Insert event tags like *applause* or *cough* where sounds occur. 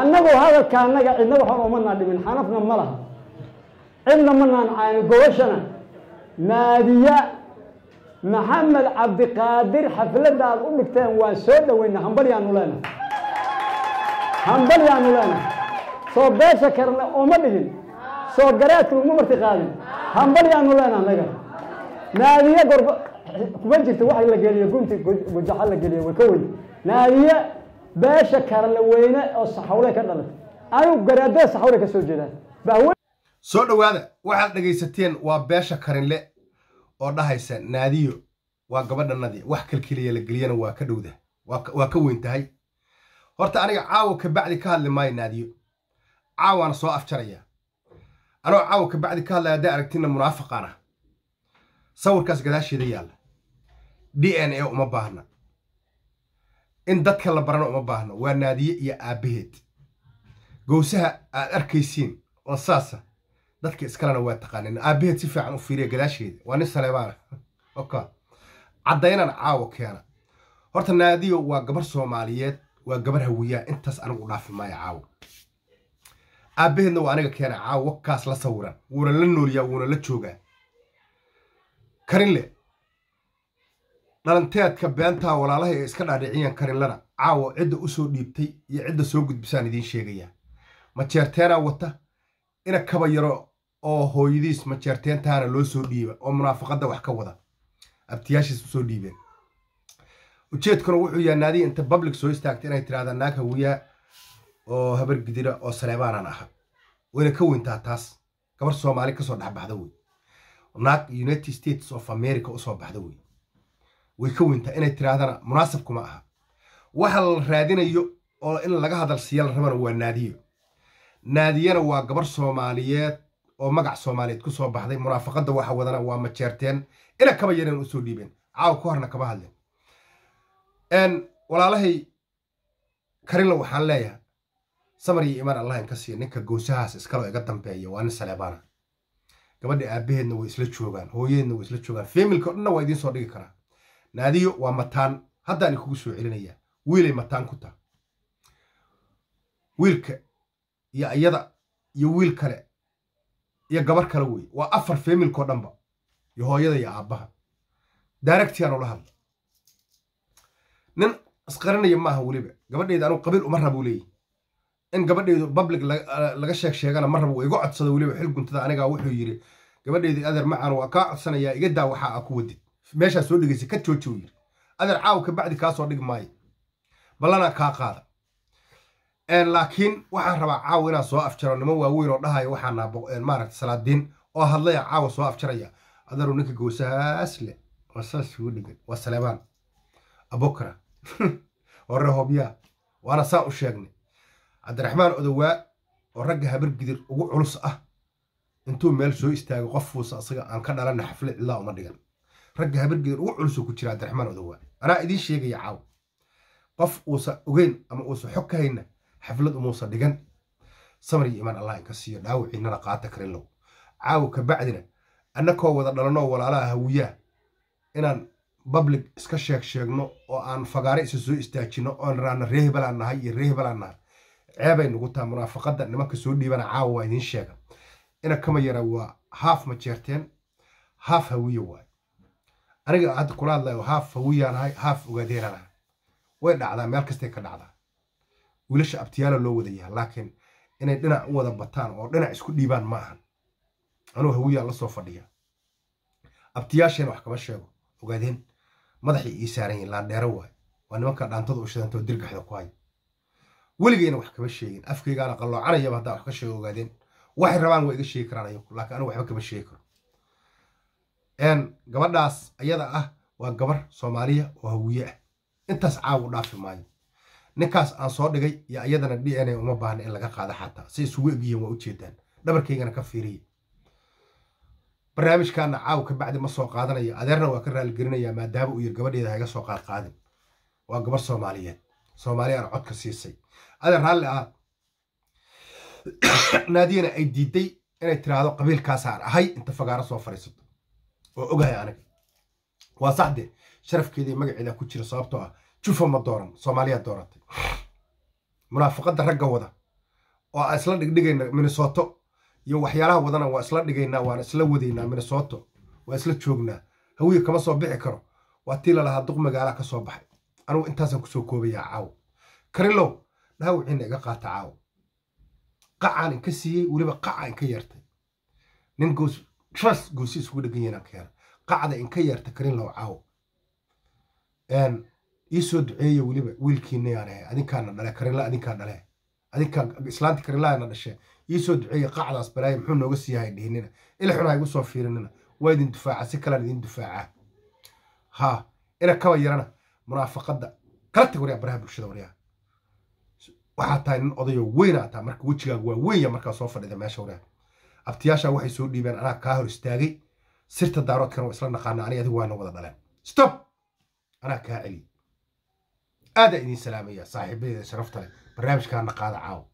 annagu hadalka annaga cidnaba hor umanaa dhimin xanafna ma laha cidna manaan naancayn gobashana maadiya maxamed cabdiqaadir xafladaad u dhigteen waan soo dhaweyna hambalyaanu leenahay hambalyaanu leenahay soo beesha karna uma dhigin soo garaadka uma marti qaadin hambalyaanu leenahay naga naadiye gorba kuma jirta waxa la geliyo gunti gujaxa la geliyo way ka weyn naadiye beesha weyne oo saxawle ka dhalatay ayuu garaadada saxawle ka soo jeedaan soo dhowaada waxaad dhegaysateen waa beesha karinle oo dhahaysa naadiyo waa gabadha nadi wax kalkeliya la geliyana waa ka dhowda waa ka weyn tahay horta aniga caawo kabacdi ka hadli maayo naadiyo caawaana soo afjaraya anoo caawa kabacdi ka hadlaya haddaa aragtina munaafaqaan ah sawirkaas gadaasheeda yaalla d n a uma baahna in dadka la barano uma baahno waa naadiye iyo aabaheed gowsaha aad arkaysiin oo saasa dadka iskalena waa taqaaneen aabaheed si fiican u fiiriya gadaasheeda waa nin saleebaana caddaynan caawa keena horta naadiyo waa gabar soomaaliyeed waa gabar hawiyaa intaas anigu dhaafi maayo caawo aabaheedna waa aniga keena caawo wakaas la sawiran wuuna la nooliyaa wuuna la joogaa karinle dhalanteedka beentaa walaalaha ee iska dhaadhiciyeen karinlana caawa cidda usoo dhiibtay iyo cidda soo gudbisaan idiin sheegayaa majeerteenaa wata ina kaba yaro oo hooyadiis majeerteentaana loo soo dhiiba oo munaafaqadda wax ka wada abtiyaashiis usoo dhiibeen ujeedkuna wuxuu yahay naadiya inta public soo istaagta inay tidhahdaan naag hawiyaa oo habargidira oo saleebaanan aha wayna ka weyntaa taas gabar soomaali kasoo dhexbaxda wey naag united states of america usoo baxda wey way ka weyntaa inay tiraahdana munaasabkuma aha waxa la raadinayo oo in laga hadal hadalsiiya la rabana waa naadiyo naadiyana waa gabar soomaaliyeed oo magac soomaaliyeed ku soo baxday munaafaqadda waxa wadana waa majeerteen ina kaba yareen usoo dhiibeen caawa ku horna kama hadleen walaalahay karinla waxaan leeyahay samar iyo imaan allah inka siiya ninka goosahaas iskaloo iga dambeeya waa nin saleebaana gabadha aabaheedna way isla joogaan hooyaheedna way isla joogaan familka o dhanna waa idiin soo dhigi karaa naadiyo waa mataan haddaan ikugu soo celinayaa wiilay mataan ku taha wiilka iyo iyada iyo wiil kale iyo gabar kale weeye waa afar feemilkao dhanba iyo hooyada iyo aabbaha daaragtiyaanu la hadla nin isqarinaya maaha weliba gabadheyda anuu qabiil uma rabuu leeyahy in gabadheydu public laga sheeg sheegana ma rabo iga codsada weliba xil anigaa wuxuu yidhi gabadheyda adeer macan waa kaa codsanayaa iga daa waxaa a ku wadid meeshaa soo dhegeysa ka jooji uu yiri adeer caaw ka bacdi kaa dhig maayo ballanaa kaa qaada laakiin waxaan rabaa caawa inaan soo afjaro niman waaweyn oo dhahaya waxaana maaragta salaadiin oo hadlaya caawa soo afjaraya adeeru ninka goosaas le waa saas ugu waa saleebaan abokra *laughs* oo rehobyaa waana saan u sheegnay cabdiraxmaan odowaa oo ragga habargidir ugu culus ah intuu meel soo istaago qof fuusa asaga aan ka dhalana xaflad illaa uma dhigan ragga habargeer ugu culuso ku jira abdiraxmaan odowa anaa idiin sheegaya caaw qof uusa ogeyn ama uusa xog ka hayna xaflad umuusa dhigan samar iyo imaan allah inka siiyo dhaawaciinana qaata karinlow caaw ka bacdina annakoo wada dhalanoo walaalaha hawiyaah inaan bablic iska sheeg sheegno oo aan fagaare isa soo istaajino oon raana reehbalaan nahay iyo reehbalaan nahay ceebay nagu taha munaafaqada nimanka soo dhiibana caawo waa idin sheega ina kama yara waa haaf ma jeerteen haaf hawiye waay aniga hadda kula hadlayo haaf hawiyaan haaf ogaadheeraan way dhacdaa meel kastay ka dhacdaa wiilasha abtiyaala loo wada yaha laakiin inay dhinac u wada bataan oo dhinac isku dhiibaan ma ahan anuu hawiyaa lasoo fadhiya abtiyaasheen wax kama sheego ogaadeen madaxay ii saaran yihin laandheero waay waa nimanka dhaantada u shidantoo dirgaxda ku haya weligayna wax kama sheegin afkaygaana qalloocanayaba haddaa wax ka sheego ogaadeen waxay rabaan waa iga sheegi karaan ayagu laakiin anigu waxba kama sheegi karo gabadhaas ayada ah waa gabar soomaaliya oo hawiye ah intaas caawu dhaafi maayo ninkaas aan soo dhigay iyo ayadana d n a uma baahna in laga qaada xataa si isugu egyihiin waa ujeedaan dhabarkaygana ka fiiriya barnaamijkaana caaw ka bacdi ma soo qaadanayo adeerna waa ka raaligelinayaa maadaama uu yir gabadheeda hayga soo qaadqaadin waa gabar soomaaliyeed soomaaliya codka siisay adeer raalli ah naadiyana ay diiday inay tiraahdo qabiilkaasaan ahay inta fagaaro soo fadhiisato oo ogahay aniga waa saxde sharafkeedii magaceeda ku jira sababtoo ah jufa ma dooran soomaaliyaad dooratay munaafaqada ragga wada oo aan isla dhigdhigayna minnesoto iyo waxyaalaha wadana waa isla dhigaynaa waan isla wadaynaa minnesoto waa isla joognaa hawiya kama soo bixi karo waa tii lalahaa duq magaalaa ka soo baxay anugu intaasaan kusoo koobayaa caawo karilow dhaawiciina iga qaata caawo qacaan inka siiyey weliba qacaa inka yartay nin goos trust goosi isugu dhegan yahin keena qacda inka yeerta karin low caaw ii soo duceeye weliba wiilkiinayaan ahay adinkaana dhale karinla adinkaa dhale adinkaa islaanti karinlaana dhashe ii soo duceeye qacdaas balaaye muxuu nooga sii hay dhihinina ilxun ha igu soo fiirinina waa idin dufaaca si kalaan idin dufaaca ha ina kaba yarana munaafaqadda kala tag waryaa baraha bulshada waryaa waxaa tahay nin odayo weynaa taa marka wejigaagu waa wenya markaa soo fadhida meesha waryaa abtiyaasha waxay soo dhiibeen anaa kaa hor istaagay sirta daaroodkana waa isla naqaana aniga adigu waana wada dhaleen stop anaa kaa celiyey aadaa idiin salaamaya saaxiibadeeda sharafta leh barnaamijkaana qaada caawa